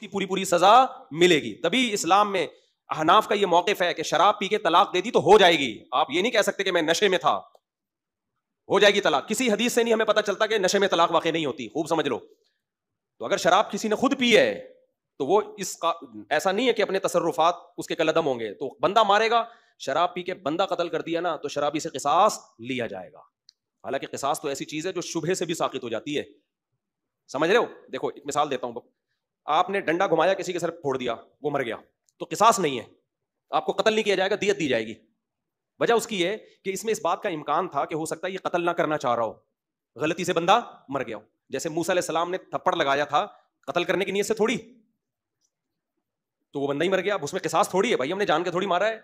की पूरी पूरी सजा मिलेगी तभी इस्लाम में अहनाफ का ये मौकफ है कि शराब पी के तलाक दे दी तो हो जाएगी आप ये नहीं कह सकते कि मैं नशे में था हो जाएगी तलाक किसी हदीस से नहीं हमें पता चलता कि नशे में तलाक वाकई नहीं होती खूब समझ लो तो अगर शराब किसी ने खुद पी है तो वो इसका ऐसा नहीं है कि अपने तसरुफात उसके कलदम होंगे तो बंदा मारेगा शराब पी के बंदा कतल कर दिया ना तो शराबी से किसास लिया जाएगा हालांकि किसास तो ऐसी चीज है जो शुभे से भी साकित हो जाती है समझ रहे हो देखो एक मिसाल देता हूं आपने डंडा घुमाया किसी के सर फोड़ दिया वो मर गया तो किसास नहीं है आपको कतल नहीं किया जाएगा दियत दी जाएगी वजह उसकी है कि इसमें इस बात का इम्कान था कि हो सकता है ये कतल ना करना चाह रहा हो गलती से बंदा मर गया हो जैसे मूसा सलाम ने थप्पड़ लगाया था कतल करने की नीयत से थोड़ी तो वो बंदा ही मर गया अब उसमें किसास थोड़ी है भाई हमने जान के थोड़ी मारा है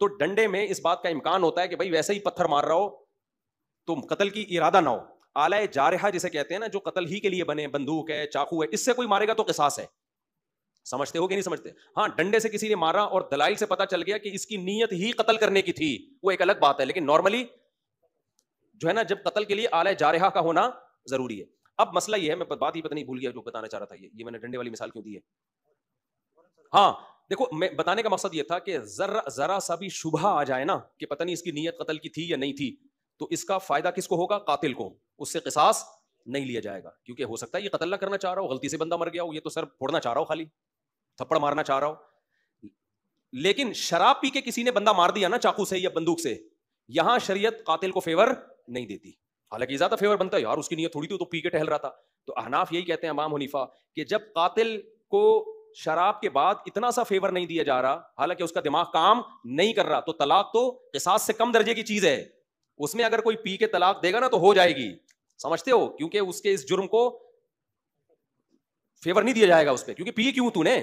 तो डंडे में इस बात का इम्कान होता है कि भाई वैसे ही पत्थर मार रहा हो तो कतल की इरादा ना हो आलाय जा रहा जिसे कहते हैं ना जो कतल ही के लिए बने बंदूक है चाकू है इससे कोई मारेगा तो किसास है समझते हो कि नहीं समझते हाँ डंडे से किसी ने मारा और दलाइल से पता चल गया कि इसकी नीयत ही कतल करने की थी वो एक अलग बात है लेकिन नॉर्मली जो है ना जब कतल के लिए आला जारहा का होना जरूरी है अब मसला यह है मैं बात ही पता नहीं भूल गया जो बताना चाह रहा था ये मैंने डंडे वाली मिसाल क्यों दी है हाँ देखो मैं बताने का मकसद यह था कि जरा जरा सा भी शुभा आ जाए ना कि पता नहीं इसकी नीयत कतल की थी या नहीं थी तो इसका फायदा किसको होगा कातिल को उससे किसास नहीं लिया जाएगा क्योंकि हो सकता है ये कतल ना करना चाह रहा हो गलती से बंदा मर गया हो ये तो सर फोड़ना चाह रहा हो खाली थप्पड़ मारना चाह रहा हो लेकिन शराब पी के किसी ने बंदा मार दिया ना चाकू से या बंदूक से यहां शरीयत कातिल को फेवर नहीं देती हालांकि ज्यादा फेवर बनता है यार उसकी नीयत थोड़ी तो पी के टहल रहा था तो अहनाफ यही कहते हैं अमाम हनीफा कि जब कातिल को शराब के बाद इतना सा फेवर नहीं दिया जा रहा हालांकि उसका दिमाग काम नहीं कर रहा तो तलाक तो किसास से कम दर्जे की चीज है उसमें अगर कोई पी के तलाक देगा ना तो हो जाएगी समझते हो क्योंकि उसके इस जुर्म को फेवर नहीं दिया जाएगा उस पर क्योंकि पी क्यों तूने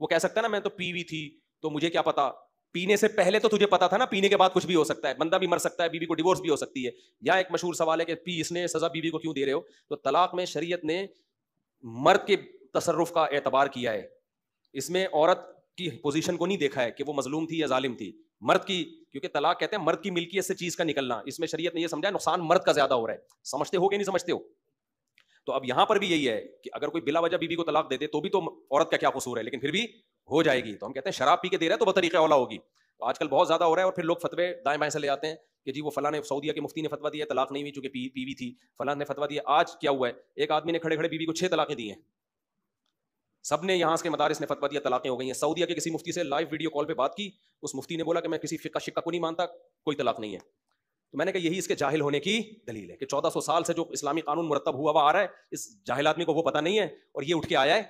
वो कह सकता है ना मैं तो पी भी थी तो मुझे क्या पता पीने से पहले तो तुझे पता था ना पीने के बाद कुछ भी हो सकता है बंदा भी मर सकता है बीवी को डिवोर्स भी हो सकती है या एक मशहूर सवाल है कि पी इसने सजा बीवी को क्यों दे रहे हो तो तलाक में शरीयत ने मर्द के तसरफ का एतबार किया है इसमें औरत की पोजीशन को नहीं देखा है कि वो मजलूम थी या जालिम थी मर्द की क्योंकि तलाक कहते हैं मर्द की मिल्कियत से चीज का निकलना इसमें शरीय ने यह समझा नुकसान मर्द का ज्यादा हो रहा है समझते हो कि नहीं समझते हो तो अब यहां पर भी यही है कि अगर कोई बिला वजह बीबी को तलाक दे दे तो भी तो औरत का क्या कसूर है लेकिन फिर भी हो जाएगी तो हम कहते हैं शराब पी के दे रहे है तो बतरीक़ औला होगी तो आजकल बहुत ज्यादा हो रहा है और फिर लोग फतवे दाएं बाएं से ले आते हैं कि जी वो फला ने सऊदिया के मुफ्ती ने फतवा दिया तलाक नहीं हुई चूंकि पी, थी फला ने फतवा दिया आज क्या हुआ है एक आदमी ने खड़े खड़े बीवी को छह तलाकें दी हैं सब ने यहाँ के मदारस ने फतवा दिया तलाक़ें हो गई हैं सऊदीया के किसी मुफ्ती से लाइव वीडियो कॉल पर बात की उस मुफ्ती ने बोला कि मैं किसी फिक्का शिक्का को नहीं मानता कोई तलाक नहीं है तो मैंने कहा यही इसके जाहिल होने की दलील है कि 1400 साल से जो इस्लामी कानून मुरतब हुआ हुआ आ रहा है इस जाहिल आदमी को वो पता नहीं है और ये उठ के आया है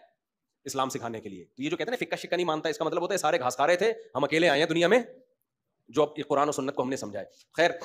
इस्लाम सिखाने के लिए तो ये जो कहते हैं ना फिक्का शिक्का नहीं मानता इसका मतलब होता है सारे घास खा रहे थे हम अकेले आए हैं दुनिया में जो अब कुरान और सुन्नत को हमने समझाए खैर